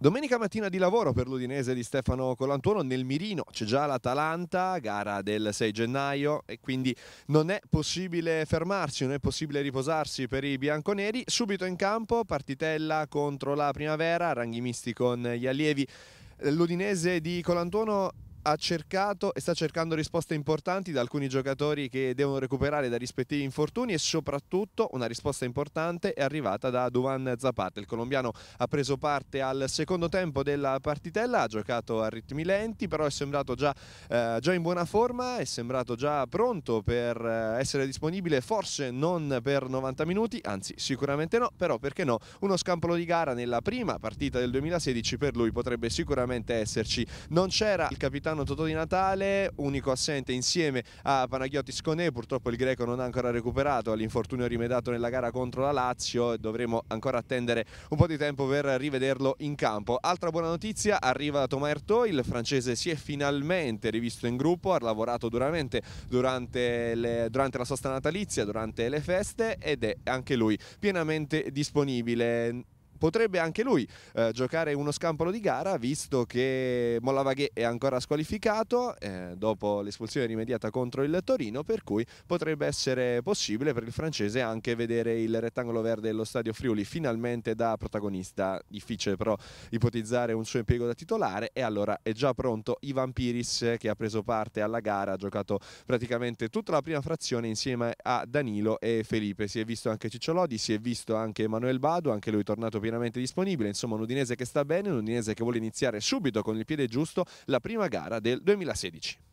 Domenica mattina di lavoro per l'Udinese di Stefano Colantuono nel Mirino, c'è già l'Atalanta, gara del 6 gennaio e quindi non è possibile fermarsi, non è possibile riposarsi per i bianconeri. Subito in campo partitella contro la Primavera, ranghi misti con gli allievi. L'Udinese di Colantuono ha cercato e sta cercando risposte importanti da alcuni giocatori che devono recuperare da rispettivi infortuni e soprattutto una risposta importante è arrivata da Duvan Zapata. Il colombiano ha preso parte al secondo tempo della partitella, ha giocato a ritmi lenti, però è sembrato già, eh, già in buona forma, è sembrato già pronto per eh, essere disponibile, forse non per 90 minuti, anzi sicuramente no, però perché no, uno scampolo di gara nella prima partita del 2016 per lui potrebbe sicuramente esserci. Non c'era il capitano quest'anno Totò di Natale, unico assente insieme a Panagiotis Sconè, purtroppo il greco non ha ancora recuperato l'infortunio rimedato nella gara contro la Lazio e dovremo ancora attendere un po' di tempo per rivederlo in campo. Altra buona notizia, arriva Thomas Ertò, il francese si è finalmente rivisto in gruppo, ha lavorato duramente durante, le, durante la sosta natalizia, durante le feste ed è anche lui pienamente disponibile potrebbe anche lui eh, giocare uno scampolo di gara visto che Mollavaghe è ancora squalificato eh, dopo l'espulsione rimediata contro il Torino per cui potrebbe essere possibile per il francese anche vedere il rettangolo verde dello stadio Friuli finalmente da protagonista difficile però ipotizzare un suo impiego da titolare e allora è già pronto Ivan Piris che ha preso parte alla gara ha giocato praticamente tutta la prima frazione insieme a Danilo e Felipe si è visto anche Cicciolodi si è visto anche Emanuele Badu anche lui è tornato più pienamente disponibile. Insomma, un Udinese che sta bene, un Udinese che vuole iniziare subito con il piede giusto la prima gara del 2016.